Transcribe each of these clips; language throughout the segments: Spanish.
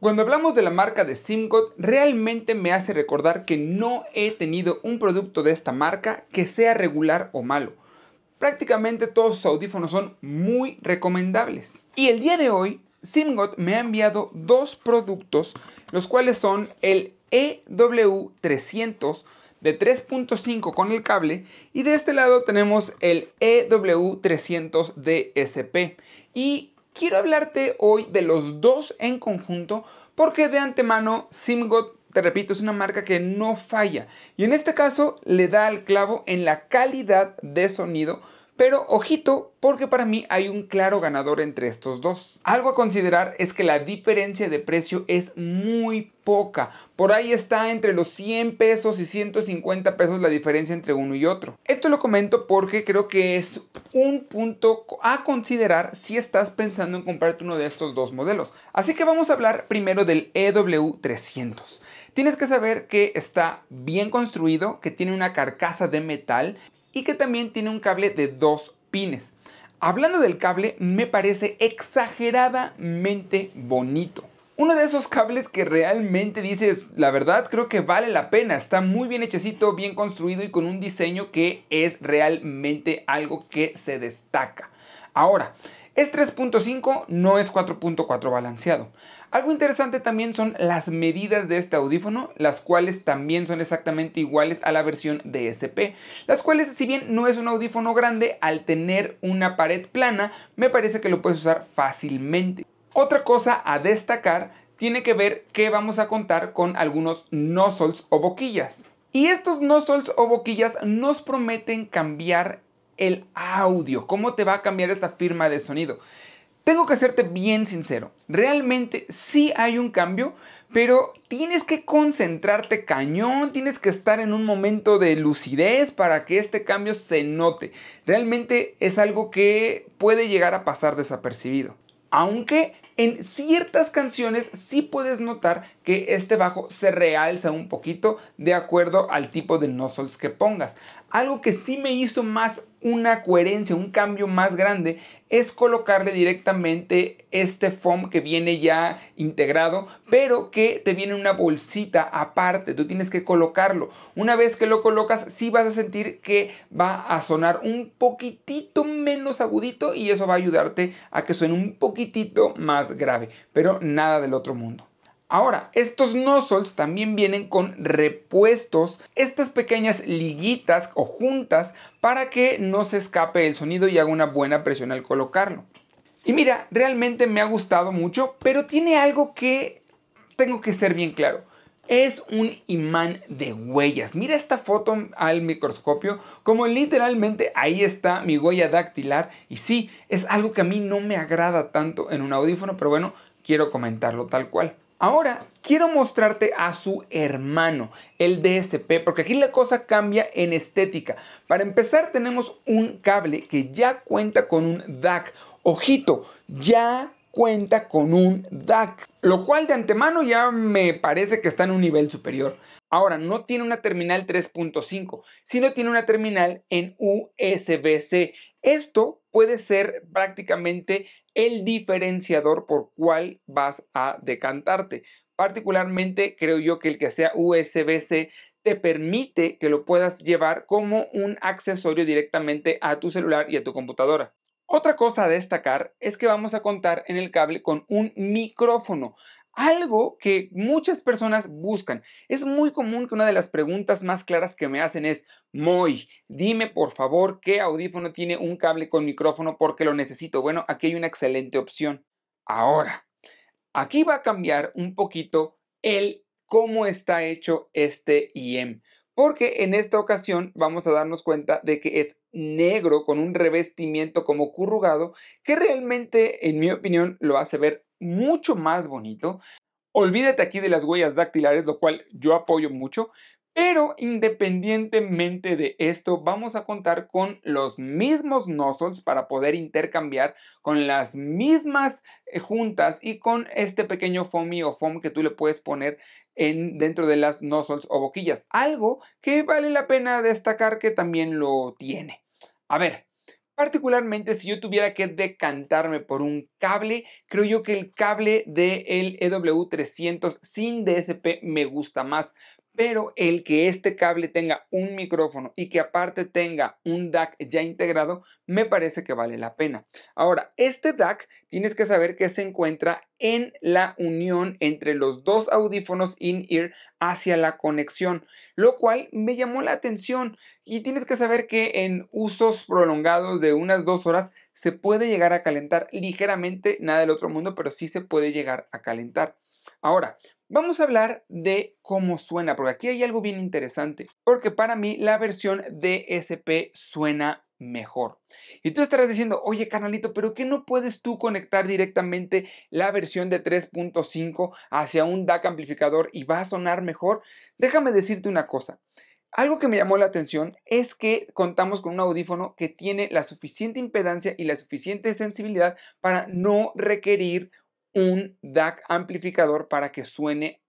Cuando hablamos de la marca de Simgot, realmente me hace recordar que no he tenido un producto de esta marca que sea regular o malo. Prácticamente todos sus audífonos son muy recomendables. Y el día de hoy, Simgot me ha enviado dos productos, los cuales son el EW300 de 3.5 con el cable y de este lado tenemos el EW300 DSP. Y quiero hablarte hoy de los dos en conjunto porque de antemano Simgot, te repito, es una marca que no falla y en este caso le da al clavo en la calidad de sonido pero ojito, porque para mí hay un claro ganador entre estos dos. Algo a considerar es que la diferencia de precio es muy poca. Por ahí está entre los 100 pesos y 150 pesos la diferencia entre uno y otro. Esto lo comento porque creo que es un punto a considerar si estás pensando en comprarte uno de estos dos modelos. Así que vamos a hablar primero del EW300. Tienes que saber que está bien construido, que tiene una carcasa de metal y que también tiene un cable de dos pines. Hablando del cable, me parece exageradamente bonito. Uno de esos cables que realmente dices, la verdad creo que vale la pena, está muy bien hechecito, bien construido y con un diseño que es realmente algo que se destaca. Ahora, es 3.5, no es 4.4 balanceado. Algo interesante también son las medidas de este audífono, las cuales también son exactamente iguales a la versión DSP, las cuales si bien no es un audífono grande, al tener una pared plana, me parece que lo puedes usar fácilmente. Otra cosa a destacar tiene que ver que vamos a contar con algunos nozzles o boquillas. Y estos nozzles o boquillas nos prometen cambiar el audio, cómo te va a cambiar esta firma de sonido tengo que hacerte bien sincero, realmente sí hay un cambio, pero tienes que concentrarte cañón, tienes que estar en un momento de lucidez para que este cambio se note. Realmente es algo que puede llegar a pasar desapercibido. Aunque en ciertas canciones sí puedes notar que este bajo se realza un poquito de acuerdo al tipo de nozzles que pongas. Algo que sí me hizo más una coherencia, un cambio más grande, es colocarle directamente este foam que viene ya integrado, pero que te viene en una bolsita aparte, tú tienes que colocarlo. Una vez que lo colocas, sí vas a sentir que va a sonar un poquitito menos agudito y eso va a ayudarte a que suene un poquitito más grave, pero nada del otro mundo. Ahora, estos nozzles también vienen con repuestos, estas pequeñas liguitas o juntas para que no se escape el sonido y haga una buena presión al colocarlo. Y mira, realmente me ha gustado mucho, pero tiene algo que tengo que ser bien claro. Es un imán de huellas. Mira esta foto al microscopio, como literalmente ahí está mi huella dactilar. Y sí, es algo que a mí no me agrada tanto en un audífono, pero bueno, quiero comentarlo tal cual. Ahora quiero mostrarte a su hermano, el DSP, porque aquí la cosa cambia en estética. Para empezar tenemos un cable que ya cuenta con un DAC. Ojito, ya cuenta con un DAC, lo cual de antemano ya me parece que está en un nivel superior. Ahora, no tiene una terminal 3.5, sino tiene una terminal en USB-C. Esto puede ser prácticamente el diferenciador por cuál vas a decantarte. Particularmente creo yo que el que sea USB-C te permite que lo puedas llevar como un accesorio directamente a tu celular y a tu computadora. Otra cosa a destacar es que vamos a contar en el cable con un micrófono algo que muchas personas buscan. Es muy común que una de las preguntas más claras que me hacen es, Moy, dime por favor qué audífono tiene un cable con micrófono porque lo necesito. Bueno, aquí hay una excelente opción. Ahora, aquí va a cambiar un poquito el cómo está hecho este IEM. Porque en esta ocasión vamos a darnos cuenta de que es negro con un revestimiento como currugado que realmente, en mi opinión, lo hace ver mucho más bonito. Olvídate aquí de las huellas dactilares, lo cual yo apoyo mucho, pero independientemente de esto, vamos a contar con los mismos nozzles para poder intercambiar con las mismas eh, juntas y con este pequeño foamy o foam que tú le puedes poner en, dentro de las nozzles o boquillas. Algo que vale la pena destacar que también lo tiene. A ver, Particularmente si yo tuviera que decantarme por un cable, creo yo que el cable del EW300 sin DSP me gusta más, pero el que este cable tenga un micrófono y que aparte tenga un DAC ya integrado, me parece que vale la pena. Ahora, este DAC tienes que saber que se encuentra en la unión entre los dos audífonos in-ear hacia la conexión, lo cual me llamó la atención y tienes que saber que en usos prolongados de unas dos horas se puede llegar a calentar ligeramente, nada del otro mundo, pero sí se puede llegar a calentar. Ahora, Vamos a hablar de cómo suena, porque aquí hay algo bien interesante, porque para mí la versión DSP suena mejor. Y tú estarás diciendo, oye canalito, pero qué no puedes tú conectar directamente la versión de 3.5 hacia un DAC amplificador y va a sonar mejor? Déjame decirte una cosa. Algo que me llamó la atención es que contamos con un audífono que tiene la suficiente impedancia y la suficiente sensibilidad para no requerir un DAC amplificador para que suene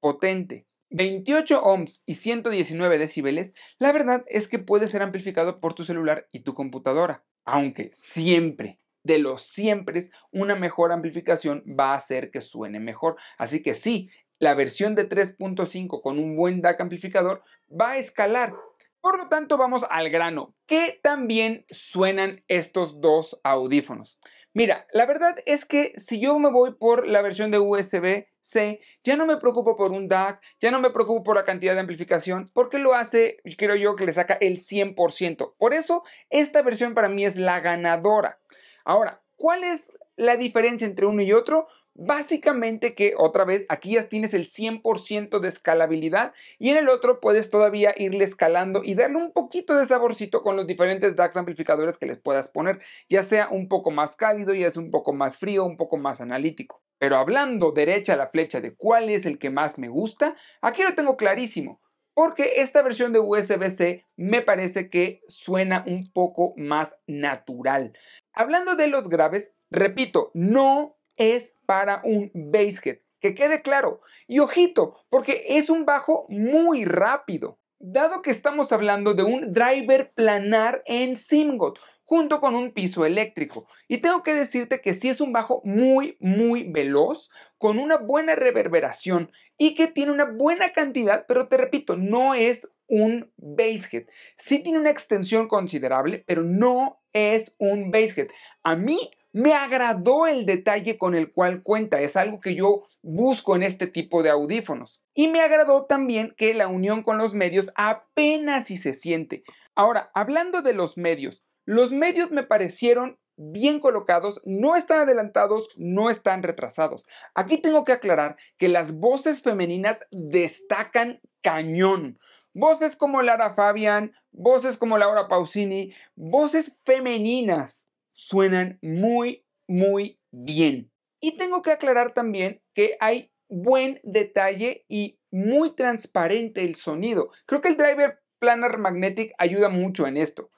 potente. 28 ohms y 119 decibeles, la verdad es que puede ser amplificado por tu celular y tu computadora, aunque siempre de los siempre una mejor amplificación va a hacer que suene mejor. Así que sí, la versión de 3.5 con un buen DAC amplificador va a escalar. Por lo tanto, vamos al grano. ¿Qué tan bien suenan estos dos audífonos? Mira, la verdad es que si yo me voy por la versión de USB-C, ya no me preocupo por un DAC, ya no me preocupo por la cantidad de amplificación, porque lo hace, creo yo, que le saca el 100%. Por eso, esta versión para mí es la ganadora. Ahora, ¿cuál es la diferencia entre uno y otro? Básicamente que otra vez aquí ya tienes el 100% de escalabilidad y en el otro puedes todavía irle escalando y darle un poquito de saborcito con los diferentes DAX amplificadores que les puedas poner, ya sea un poco más cálido, ya sea un poco más frío, un poco más analítico. Pero hablando derecha a la flecha de cuál es el que más me gusta, aquí lo tengo clarísimo porque esta versión de USB-C me parece que suena un poco más natural. Hablando de los graves, repito, no es para un head, Que quede claro. Y ojito, porque es un bajo muy rápido. Dado que estamos hablando de un driver planar en Simgot, junto con un piso eléctrico. Y tengo que decirte que sí es un bajo muy, muy veloz, con una buena reverberación y que tiene una buena cantidad, pero te repito, no es un basshead. Sí tiene una extensión considerable, pero no es un basshead. A mí me agradó el detalle con el cual cuenta, es algo que yo busco en este tipo de audífonos. Y me agradó también que la unión con los medios apenas si se siente. Ahora, hablando de los medios, los medios me parecieron bien colocados, no están adelantados, no están retrasados. Aquí tengo que aclarar que las voces femeninas destacan cañón. Voces como Lara Fabian, voces como Laura Pausini, voces femeninas suenan muy, muy bien. Y tengo que aclarar también que hay buen detalle y muy transparente el sonido. Creo que el driver planar magnetic ayuda mucho en esto.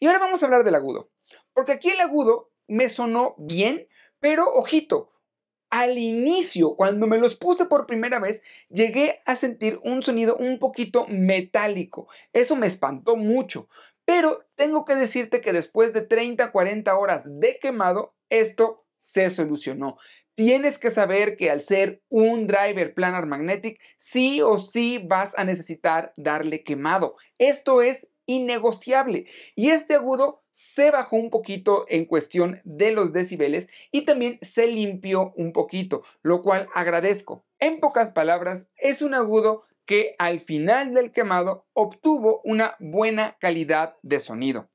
Y ahora vamos a hablar del agudo. Porque aquí el agudo me sonó bien, pero ojito, al inicio, cuando me los puse por primera vez, llegué a sentir un sonido un poquito metálico. Eso me espantó mucho. Pero tengo que decirte que después de 30, 40 horas de quemado, esto se solucionó. Tienes que saber que al ser un driver planar magnetic, sí o sí vas a necesitar darle quemado. Esto es innegociable. Y este agudo se bajó un poquito en cuestión de los decibeles y también se limpió un poquito, lo cual agradezco. En pocas palabras, es un agudo que al final del quemado obtuvo una buena calidad de sonido.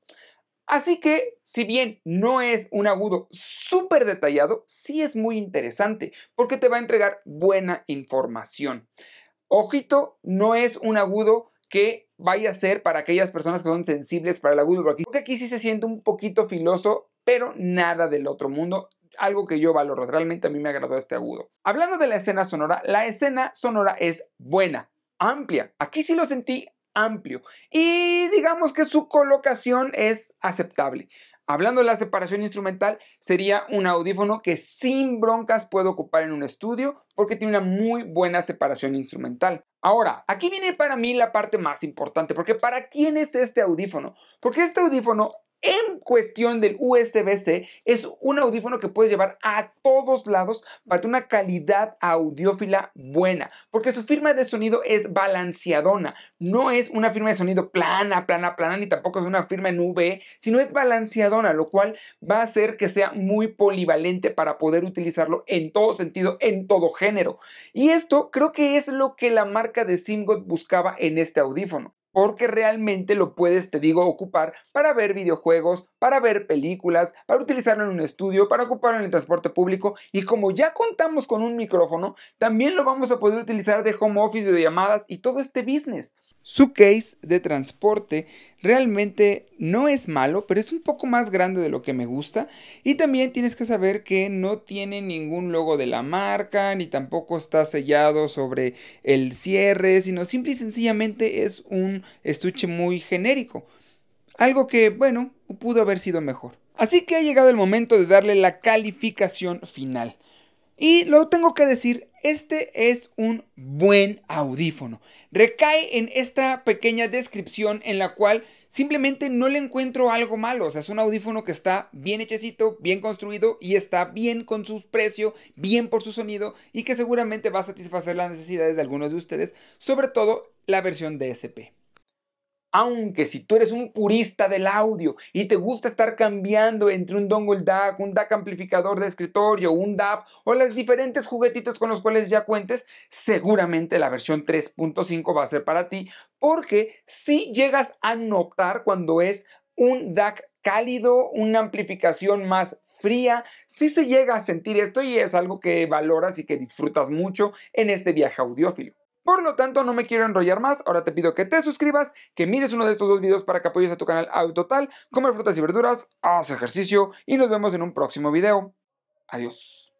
Así que, si bien no es un agudo súper detallado, sí es muy interesante porque te va a entregar buena información. Ojito, no es un agudo que vaya a ser para aquellas personas que son sensibles para el agudo, porque aquí sí se siente un poquito filoso, pero nada del otro mundo algo que yo valoro. Realmente a mí me agradó este agudo. Hablando de la escena sonora, la escena sonora es buena amplia. Aquí sí lo sentí amplio. Y digamos que su colocación es aceptable. Hablando de la separación instrumental, sería un audífono que sin broncas puedo ocupar en un estudio porque tiene una muy buena separación instrumental. Ahora, aquí viene para mí la parte más importante, porque ¿para quién es este audífono? Porque este audífono en cuestión del USB-C, es un audífono que puedes llevar a todos lados para una calidad audiófila buena, porque su firma de sonido es balanceadona, no es una firma de sonido plana, plana, plana, ni tampoco es una firma en V, sino es balanceadona, lo cual va a hacer que sea muy polivalente para poder utilizarlo en todo sentido, en todo género. Y esto creo que es lo que la marca de Simgot buscaba en este audífono porque realmente lo puedes, te digo, ocupar para ver videojuegos, para ver películas, para utilizarlo en un estudio, para ocuparlo en el transporte público y como ya contamos con un micrófono, también lo vamos a poder utilizar de home office, de llamadas y todo este business. Su case de transporte realmente no es malo, pero es un poco más grande de lo que me gusta. Y también tienes que saber que no tiene ningún logo de la marca, ni tampoco está sellado sobre el cierre, sino simple y sencillamente es un estuche muy genérico. Algo que, bueno, pudo haber sido mejor. Así que ha llegado el momento de darle la calificación final. Y lo tengo que decir este es un buen audífono. Recae en esta pequeña descripción en la cual simplemente no le encuentro algo malo. O sea, es un audífono que está bien hechecito, bien construido y está bien con su precio, bien por su sonido y que seguramente va a satisfacer las necesidades de algunos de ustedes, sobre todo la versión DSP. Aunque si tú eres un purista del audio y te gusta estar cambiando entre un dongle DAC, un DAC amplificador de escritorio, un DAP o las diferentes juguetitos con los cuales ya cuentes, seguramente la versión 3.5 va a ser para ti porque si llegas a notar cuando es un DAC cálido, una amplificación más fría, si se llega a sentir esto y es algo que valoras y que disfrutas mucho en este viaje audiófilo. Por lo tanto, no me quiero enrollar más, ahora te pido que te suscribas, que mires uno de estos dos videos para que apoyes a tu canal total, comer frutas y verduras, haz ejercicio y nos vemos en un próximo video. Adiós.